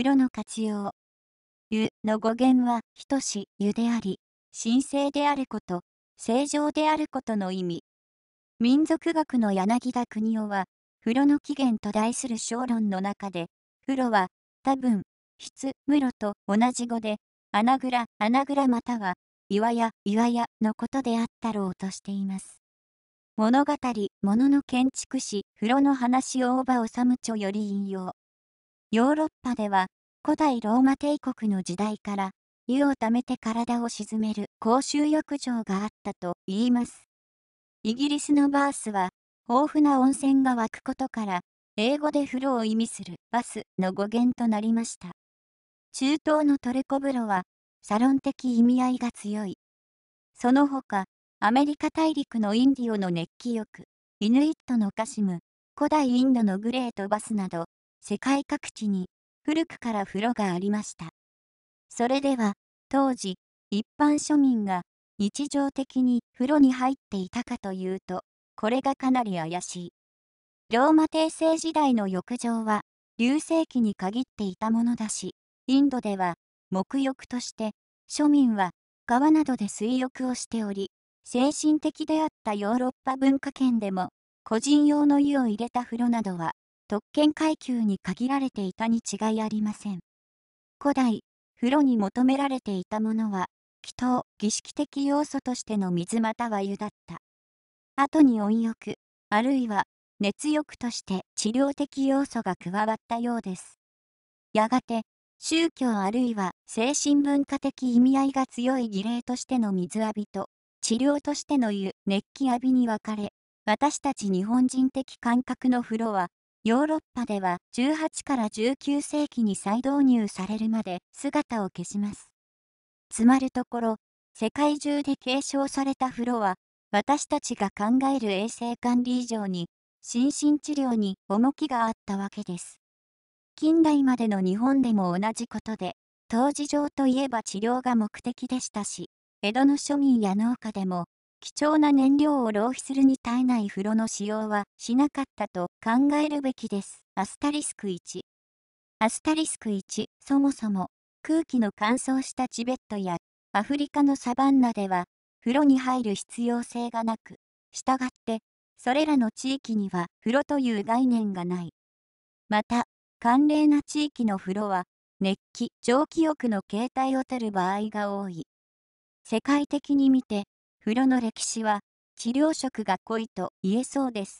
風呂の活用。湯の語源は、等し湯であり、神聖であること、正常であることの意味。民族学の柳田国夫は、風呂の起源と題する小論の中で、風呂は、多分、質、室と同じ語で、穴蔵、穴蔵または、岩屋、岩屋のことであったろうとしています。物語、物の建築士、風呂の話を大場治著より引用。ヨーロッパでは古代ローマ帝国の時代から湯をためて体を沈める公衆浴場があったと言います。イギリスのバースは豊富な温泉が湧くことから英語で風呂を意味するバスの語源となりました。中東のトルコ風呂はサロン的意味合いが強い。その他、アメリカ大陸のインディオの熱気浴、イヌイットのカシム、古代インドのグレートバスなど、世界各地に古くから風呂がありました。それでは当時一般庶民が日常的に風呂に入っていたかというとこれがかなり怪しい。ローマ帝政時代の浴場は流星期に限っていたものだしインドでは沐浴として庶民は川などで水浴をしており精神的であったヨーロッパ文化圏でも個人用の湯を入れた風呂などは特権階級に限られていたに違いありません。古代、風呂に求められていたものは、祈祷、儀式的要素としての水または湯だった。後に温浴、あるいは熱浴として治療的要素が加わったようです。やがて、宗教あるいは精神文化的意味合いが強い儀礼としての水浴びと、治療としての湯、熱気浴びに分かれ、私たち日本人的感覚の風呂は、ヨーロッパでは18から19世紀に再導入されるまで姿を消します。つまるところ、世界中で継承された風呂は、私たちが考える衛生管理以上に、心身治療に重きがあったわけです。近代までの日本でも同じことで、当時上といえば治療が目的でしたし、江戸の庶民や農家でも貴重な燃料を浪費するに耐えない風呂の使用はしなかったと考えるべきです。アスタリスク1アスタリスク1そもそも空気の乾燥したチベットやアフリカのサバンナでは風呂に入る必要性がなくしたがってそれらの地域には風呂という概念がないまた寒冷な地域の風呂は熱気蒸気浴の形態をとる場合が多い世界的に見て風呂の歴史は治療食が濃いと言えそうです。